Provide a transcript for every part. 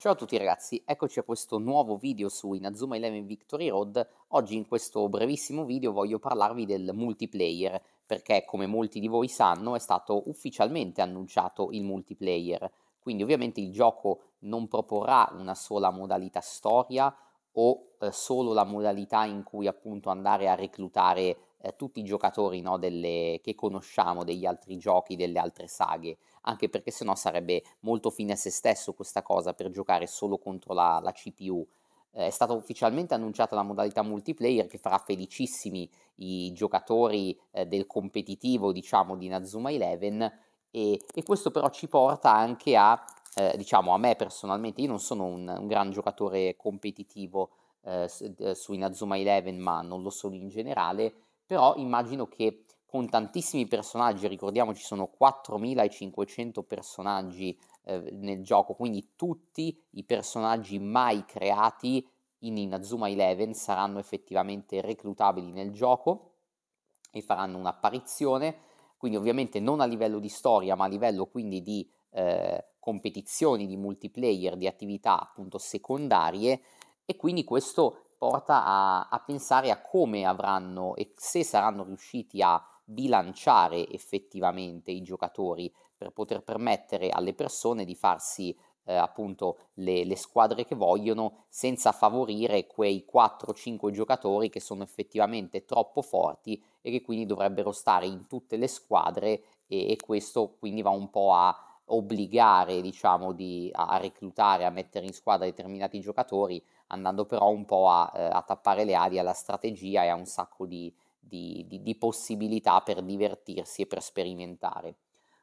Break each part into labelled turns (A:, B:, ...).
A: Ciao a tutti ragazzi, eccoci a questo nuovo video su Inazuma 11 Victory Road. Oggi in questo brevissimo video voglio parlarvi del multiplayer, perché come molti di voi sanno è stato ufficialmente annunciato il multiplayer. Quindi ovviamente il gioco non proporrà una sola modalità storia o eh, solo la modalità in cui appunto andare a reclutare eh, tutti i giocatori no, delle, che conosciamo degli altri giochi, delle altre saghe, anche perché sennò sarebbe molto fine a se stesso questa cosa per giocare solo contro la, la CPU. Eh, è stata ufficialmente annunciata la modalità multiplayer che farà felicissimi i giocatori eh, del competitivo, diciamo, di Nazuma 11 e, e questo però ci porta anche a, eh, diciamo, a me personalmente, io non sono un, un gran giocatore competitivo eh, su Nazuma 11, ma non lo sono in generale, però immagino che con tantissimi personaggi, ricordiamoci sono 4500 personaggi eh, nel gioco, quindi tutti i personaggi mai creati in Inazuma Eleven saranno effettivamente reclutabili nel gioco e faranno un'apparizione, quindi ovviamente non a livello di storia, ma a livello quindi di eh, competizioni, di multiplayer, di attività appunto secondarie e quindi questo porta a, a pensare a come avranno e se saranno riusciti a bilanciare effettivamente i giocatori per poter permettere alle persone di farsi eh, appunto le, le, squadre che vogliono senza favorire quei 4-5 giocatori che sono effettivamente troppo forti e che quindi dovrebbero stare in tutte le squadre e, e questo quindi va un po' a obbligare diciamo, di, a, reclutare, a mettere in squadra determinati giocatori, andando però un po' a, eh, a tappare le ali alla strategia e a un sacco di, di, di, possibilità per divertirsi e per sperimentare.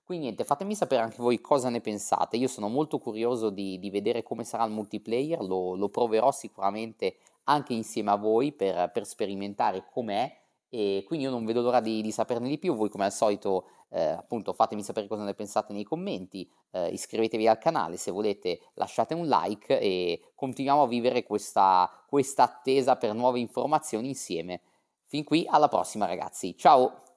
A: Quindi niente, fatemi sapere anche voi cosa ne pensate, io sono molto curioso di, vedere come sarà il multiplayer, lo, lo, proverò sicuramente anche insieme a voi per, per sperimentare com'è e quindi io non vedo l'ora di, di saperne di più, voi come al solito eh, appunto fatemi sapere cosa ne pensate nei commenti, eh, iscrivetevi al canale se volete, lasciate un like e continuiamo a vivere questa, questa attesa per nuove informazioni insieme. Fin qui, alla prossima ragazzi, ciao!